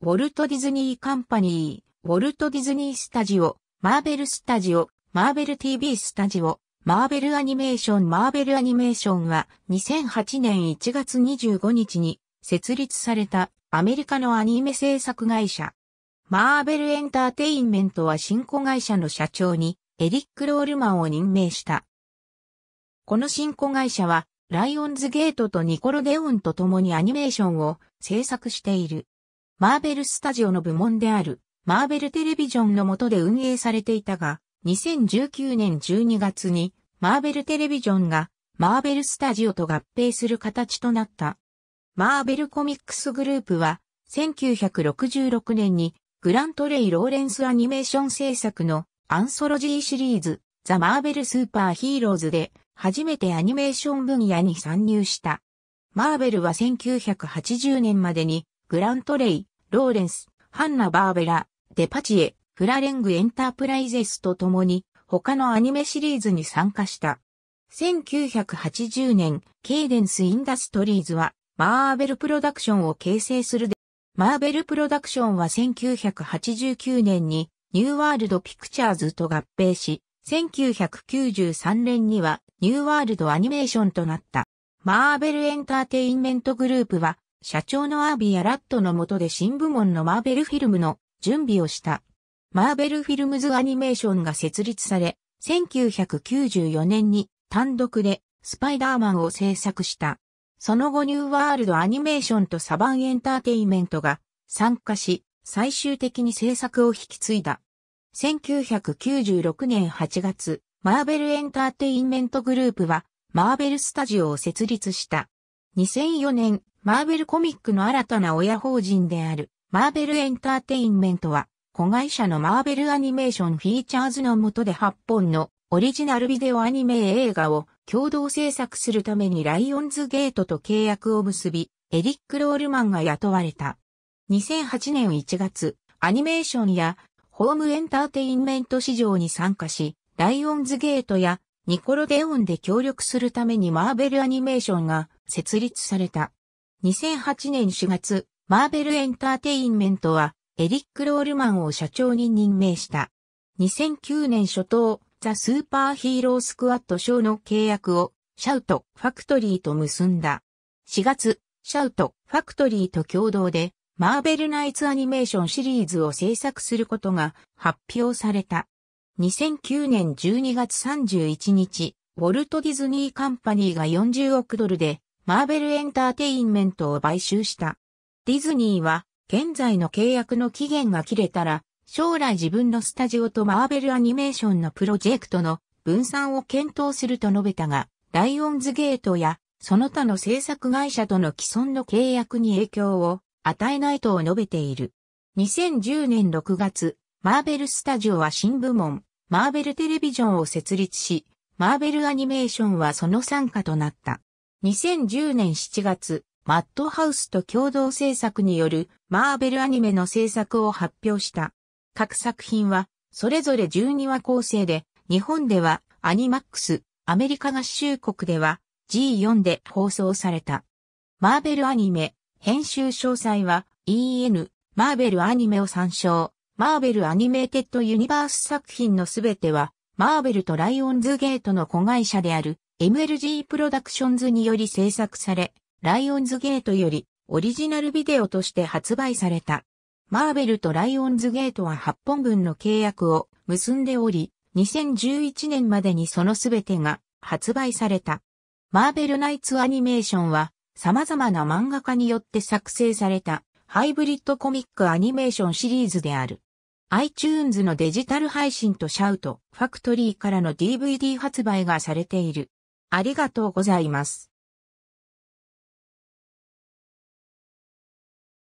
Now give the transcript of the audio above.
ウォルト・ディズニー・カンパニー、ウォルト・ディズニー・スタジオ、マーベル・スタジオ、マーベル TV スタジオ、マーベルアニメーションマーベルアニメーションは2008年1月25日に設立されたアメリカのアニメ制作会社。マーベルエンターテインメントは新子会社の社長にエリック・ロールマンを任命した。この新子会社はライオンズゲートとニコロデオンと共にアニメーションを制作している。マーベルスタジオの部門である、マーベルテレビジョンの下で運営されていたが、2019年12月に、マーベルテレビジョンが、マーベルスタジオと合併する形となった。マーベルコミックスグループは、1966年に、グラントレイ・ローレンスアニメーション制作のアンソロジーシリーズ、ザ・マーベル・スーパー・ヒーローズで、初めてアニメーション分野に参入した。マーベルは1980年までにグラントレイ、ローレンス、ハンナ・バーベラ、デパチエ、フラレング・エンタープライゼスと共に他のアニメシリーズに参加した。1980年、ケイデンス・インダストリーズは、マーベルプロダクションを形成するで、マーベルプロダクションは1989年に、ニューワールド・ピクチャーズと合併し、1993年には、ニューワールド・アニメーションとなった。マーベルエンターテインメントグループは、社長のアービー・アラットの下で新部門のマーベルフィルムの準備をした。マーベルフィルムズ・アニメーションが設立され、1994年に単独でスパイダーマンを制作した。その後ニューワールドアニメーションとサバンエンターテインメントが参加し、最終的に制作を引き継いだ。1996年8月、マーベルエンターテインメントグループは、マーベルスタジオを設立した。2004年、マーベルコミックの新たな親法人である、マーベルエンターテインメントは、子会社のマーベルアニメーションフィーチャーズの下で8本のオリジナルビデオアニメ映画を共同制作するためにライオンズゲートと契約を結び、エリック・ロールマンが雇われた。2008年1月、アニメーションやホームエンターテインメント市場に参加し、ライオンズゲートやニコロデオンで協力するためにマーベルアニメーションが設立された。2008年4月、マーベルエンターテインメントは、エリック・ロールマンを社長に任命した。2009年初頭、ザ・スーパーヒーロースクワット賞の契約を、シャウト・ファクトリーと結んだ。4月、シャウト・ファクトリーと共同で、マーベルナイツアニメーションシリーズを制作することが発表された。2009年12月31日、ウォルト・ディズニー・カンパニーが40億ドルでマーベルエンターテインメントを買収した。ディズニーは、現在の契約の期限が切れたら、将来自分のスタジオとマーベルアニメーションのプロジェクトの分散を検討すると述べたが、ライオンズゲートやその他の制作会社との既存の契約に影響を与えないと述べている。2010年6月、マーベルスタジオは新部門、マーベルテレビジョンを設立し、マーベルアニメーションはその参加となった。2010年7月、マッドハウスと共同制作によるマーベルアニメの制作を発表した。各作品は、それぞれ12話構成で、日本ではアニマックス、アメリカ合衆国では G4 で放送された。マーベルアニメ、編集詳細は EN、マーベルアニメを参照。マーベルアニメーテッドユニバース作品のすべては、マーベルとライオンズゲートの子会社である MLG プロダクションズにより制作され、ライオンズゲートよりオリジナルビデオとして発売された。マーベルとライオンズゲートは8本分の契約を結んでおり、2011年までにそのすべてが発売された。マーベルナイツアニメーションは様々な漫画家によって作成されたハイブリッドコミックアニメーションシリーズである。iTunes のデジタル配信とシャウトファクトリーからの DVD 発売がされている。ありがとうございます。